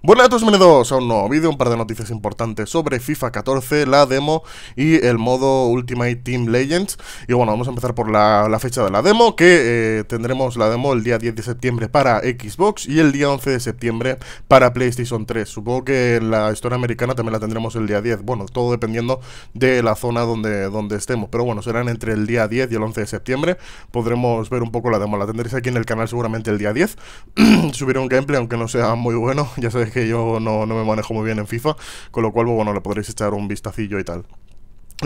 Bueno, a todos bienvenidos a un nuevo vídeo, un par de noticias importantes sobre FIFA 14, la demo y el modo Ultimate Team Legends. Y bueno, vamos a empezar por la, fecha de la demo, que eh, tendremos la demo el día 10 de septiembre para Xbox y el día 11 de septiembre para PlayStation 3. Supongo que la historia americana también la tendremos el día 10, bueno, todo dependiendo de la zona donde, donde estemos. Pero bueno, serán entre el día 10 y el 11 de septiembre, podremos ver un poco la demo, la tendréis aquí en el canal seguramente el día 10. Subiré un gameplay, aunque no sea muy bueno, ya sabéis que yo no, no me manejo muy bien en FIFA, con lo cual, pues, bueno, le podréis echar un vistacillo y tal.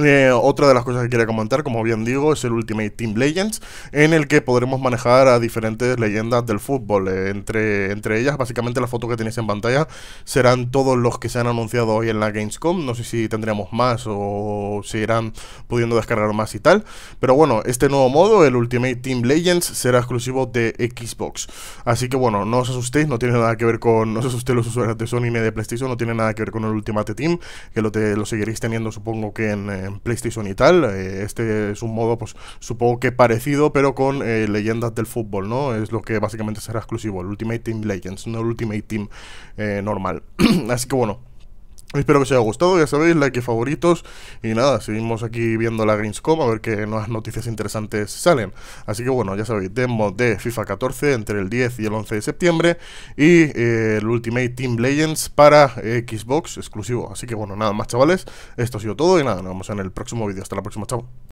Eh, otra de las cosas que quería comentar, como bien digo, es el Ultimate Team Legends, en el que podremos manejar a diferentes leyendas del fútbol. Eh, entre, entre ellas, básicamente las fotos que tenéis en pantalla serán todos los que se han anunciado hoy en la Gamescom. No sé si tendríamos más o si irán pudiendo descargar más y tal. Pero bueno, este nuevo modo, el Ultimate Team Legends, será exclusivo de Xbox. Así que bueno, no os asustéis, no tiene nada que ver con. No os asustéis los usuarios de Sony ni de PlayStation, no tiene nada que ver con el Ultimate Team, que lo, lo seguiréis teniendo, supongo que en. Eh, en PlayStation y tal. Eh, este es un modo, pues supongo que parecido, pero con eh, leyendas del fútbol, ¿no? Es lo que básicamente será exclusivo, el Ultimate Team Legends, no el Ultimate Team eh, normal. Así que bueno. Espero que os haya gustado, ya sabéis, like y favoritos. Y nada, seguimos aquí viendo la Greenscom a ver qué nuevas noticias interesantes salen. Así que bueno, ya sabéis, demo de FIFA 14 entre el 10 y el 11 de septiembre. Y eh, el Ultimate Team Legends para eh, Xbox exclusivo. Así que bueno, nada más chavales, esto ha sido todo y nada, nos vemos en el próximo vídeo. Hasta la próxima, chao.